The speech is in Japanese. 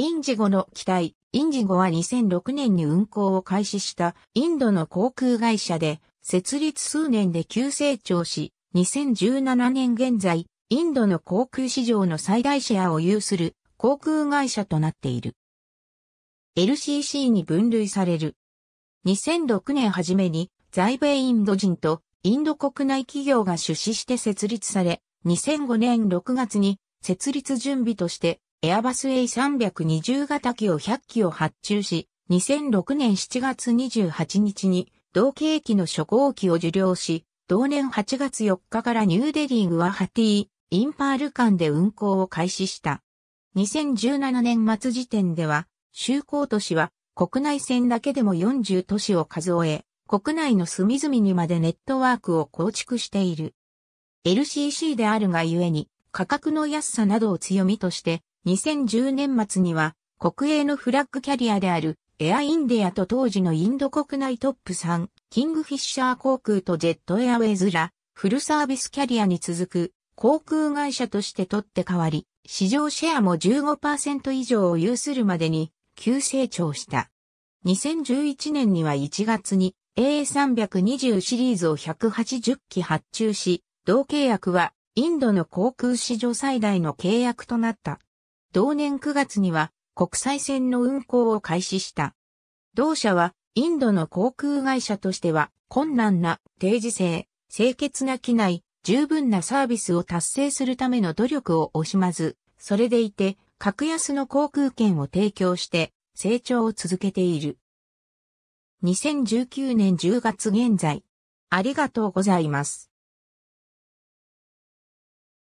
インジゴの機体。インジゴは2006年に運航を開始したインドの航空会社で、設立数年で急成長し、2017年現在、インドの航空市場の最大シェアを有する航空会社となっている。LCC に分類される。2006年初めに在米インド人とインド国内企業が出資して設立され、2005年6月に設立準備としてエアバス A320 型機を100機を発注し、2006年7月28日に同型機の初号機を受領し、同年8月4日からニューデリーグはハティー、インパール間で運行を開始した。2017年末時点では、就航都市は国内線だけでも40都市を数え、国内の隅々にまでネットワークを構築している。LCC であるがゆえに、価格の安さなどを強みとして、2010年末には国営のフラッグキャリアであるエアインディアと当時のインド国内トップ3、キングフィッシャー航空とジェットエアウェイズら、フルサービスキャリアに続く航空会社として取って代わり、市場シェアも15%以上を有するまでに急成長した。2011年には1月に A320 シリーズを180機発注し、同契約はインドの航空史上最大の契約となった。同年9月には国際線の運航を開始した。同社はインドの航空会社としては困難な定時制、清潔な機内、十分なサービスを達成するための努力を惜しまず、それでいて格安の航空券を提供して成長を続けている。2019年10月現在、ありがとうございます。